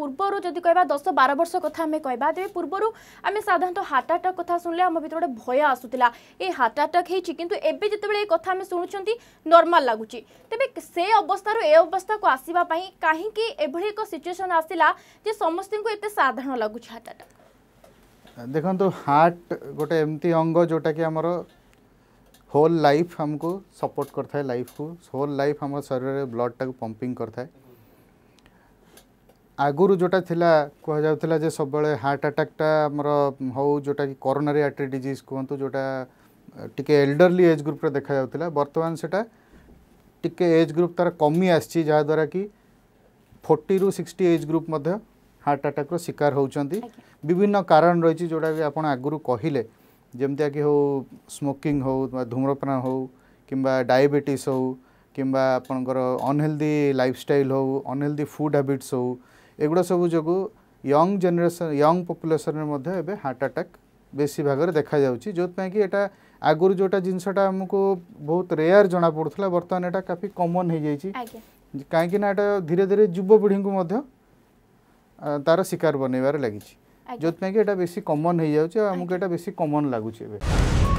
ପୂର୍ବରୁ ଯଦି କହିବା ଦଶ ବାର ବର୍ଷ କଥା ଆମେ କହିବା ତେବେ ପୂର୍ବରୁ ଆମେ ସାଧାରଣତଃ ହାର୍ଟ ଆଟାକ୍ କଥା ଶୁଣିଲେ ଆମ ଭିତରେ ଗୋଟେ ଭୟ ଆସୁଥିଲା ଏ ହାର୍ଟ ଆଟାକ୍ ହେଇଛି କିନ୍ତୁ ଏବେ ଯେତେବେଳେ ଏ କଥା ଆମେ ଶୁଣୁଛନ୍ତି ନର୍ମାଲ ଲାଗୁଛି ତେବେ ସେ ଅବସ୍ଥାରୁ ଏ ଅବସ୍ଥାକୁ ଆସିବା ପାଇଁ କାହିଁକି ଏଭଳି ଏକ ସିଚୁଏସନ୍ ଆସିଲା ଯେ ସମସ୍ତଙ୍କୁ ଏତେ ସାଧାରଣ ଲାଗୁଛି ହାର୍ଟ ଆଟାକ୍ ଦେଖନ୍ତୁ ହାର୍ଟ ଗୋଟେ ଏମିତି ଅଙ୍ଗ ଯେଉଁଟାକି ଆମର ହୋଲ୍ ଲାଇଫ୍ ଆମକୁ ସପୋର୍ଟ କରିଥାଏ ଲାଇଫ୍କୁ ହୋଲ୍ ଲାଇଫ୍ ଆମ ଶରୀରରେ ବ୍ଲଡ଼୍ଟାକୁ ପମ୍ପିଂ କରିଥାଏ ଆଗରୁ ଯେଉଁଟା ଥିଲା କୁହାଯାଉଥିଲା ଯେ ସବୁବେଳେ ହାର୍ଟ ଆଟାକ୍ଟା ଆମର ହଉ ଯେଉଁଟାକି କରୋନାରୀ ଆଟ୍ରି ଡିଜିଜ୍ କୁହନ୍ତୁ ଯେଉଁଟା ଟିକେ ଏଲ୍ଡରଲି ଏଜ୍ ଗ୍ରୁପ୍ରେ ଦେଖାଯାଉଥିଲା ବର୍ତ୍ତମାନ ସେଇଟା ଟିକେ ଏଜ୍ ଗ୍ରୁପ୍ ତା'ର କମି ଆସିଛି ଯାହାଦ୍ୱାରା କି ଫୋର୍ଟିରୁ ସିକ୍ସଟି ଏଜ୍ ଗ୍ରୁପ୍ ମଧ୍ୟ ହାର୍ଟ ଆଟାକ୍ର ଶିକାର ହେଉଛନ୍ତି ବିଭିନ୍ନ କାରଣ ରହିଛି ଯେଉଁଟାକି ଆପଣ ଆଗରୁ କହିଲେ ଯେମିତିକି ହେଉ ସ୍ମୋକିଂ ହେଉ ବା ଧୂମ୍ରପାନ ହେଉ କିମ୍ବା ଡାଇବେଟିସ୍ ହେଉ କିମ୍ବା ଆପଣଙ୍କର ଅନହେଲ୍ଦି ଲାଇଫଷ୍ଟାଇଲ୍ ହେଉ ଅନହେଲ୍ଦି ଫୁଡ଼୍ ହାବିଟ୍ସ ହେଉ এগুলো সব যোগু ইয়ং জেনেসন ইয়ং পপুলেসনের মধ্যে এবে হার্ট আটাক বেশি ভাগরে দেখা যাচ্ছে যেপাই কি এটা আগর যেটা জিনিসটা আমি বহুত রেয়ার জনা পড়ুলা বর্তমানে এটা কাফি কমন হয়ে যাই কাইকি না এটা ধীরে ধীরে যুবপিঢ়ি মধ্য তার শিকার বনাইবার লাগিছে যেপাই কি এটা বেশি কমন হয়ে যাচ্ছে আমাকে এটা বেশি কমন লাগুছে এবার